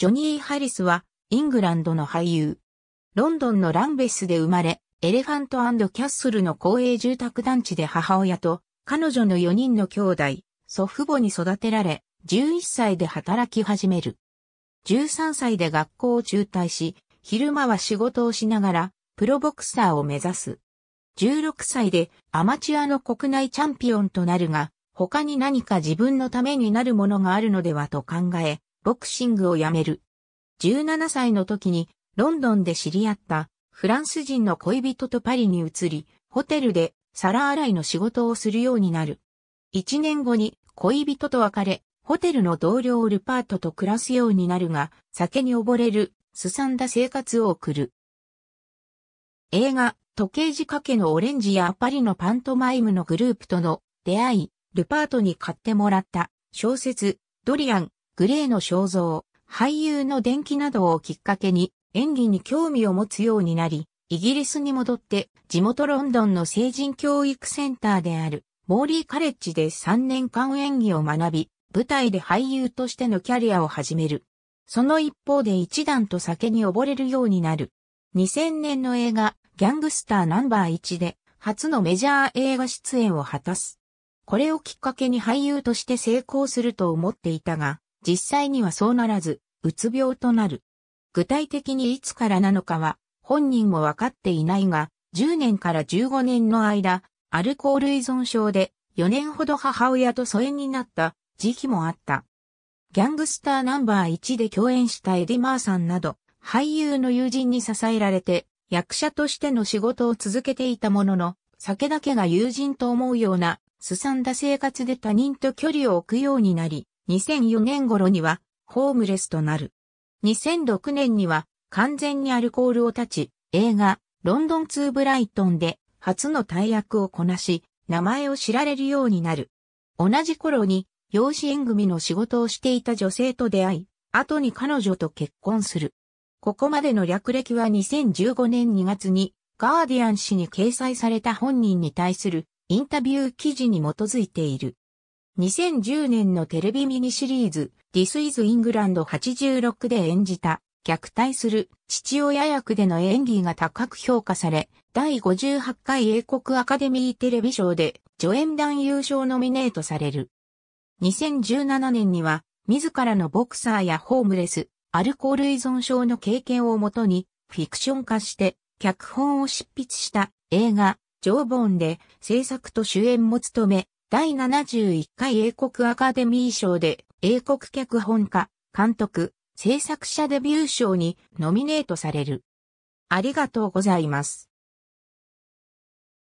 ジョニー・ハリスは、イングランドの俳優。ロンドンのランベスで生まれ、エレファントキャッスルの公営住宅団地で母親と、彼女の4人の兄弟、祖父母に育てられ、11歳で働き始める。13歳で学校を中退し、昼間は仕事をしながら、プロボクサーを目指す。16歳でアマチュアの国内チャンピオンとなるが、他に何か自分のためになるものがあるのではと考え、ボクシングをやめる。17歳の時にロンドンで知り合ったフランス人の恋人とパリに移り、ホテルで皿洗いの仕事をするようになる。1年後に恋人と別れ、ホテルの同僚ルパートと暮らすようになるが、酒に溺れる、すさんだ生活を送る。映画、時計仕掛けのオレンジやパリのパントマイムのグループとの出会い、ルパートに買ってもらった小説、ドリアン、グレーの肖像、俳優の伝記などをきっかけに演技に興味を持つようになり、イギリスに戻って地元ロンドンの成人教育センターであるモーリーカレッジで3年間演技を学び、舞台で俳優としてのキャリアを始める。その一方で一段と酒に溺れるようになる。2000年の映画、ギャングスターナンバー1で、初のメジャー映画出演を果たす。これをきっかけに俳優として成功すると思っていたが、実際にはそうならず、うつ病となる。具体的にいつからなのかは、本人もわかっていないが、10年から15年の間、アルコール依存症で4年ほど母親と疎遠になった時期もあった。ギャングスターナンバー1で共演したエディ・マーさんなど、俳優の友人に支えられて、役者としての仕事を続けていたものの、酒だけが友人と思うような、すさんだ生活で他人と距離を置くようになり、2004年頃にはホームレスとなる。2006年には完全にアルコールを断ち、映画、ロンドン2ブライトンで初の大役をこなし、名前を知られるようになる。同じ頃に養子縁組の仕事をしていた女性と出会い、後に彼女と結婚する。ここまでの略歴は2015年2月にガーディアン氏に掲載された本人に対するインタビュー記事に基づいている。2010年のテレビミニシリーズ This is England 86で演じた虐待する父親役での演技が高く評価され、第58回英国アカデミーテレビ賞で助演男優賞ノミネートされる。2017年には自らのボクサーやホームレス、アルコール依存症の経験をもとにフィクション化して脚本を執筆した映画、ジョーボーンで制作と主演も務め、第71回英国アカデミー賞で英国脚本家、監督、制作者デビュー賞にノミネートされる。ありがとうございます。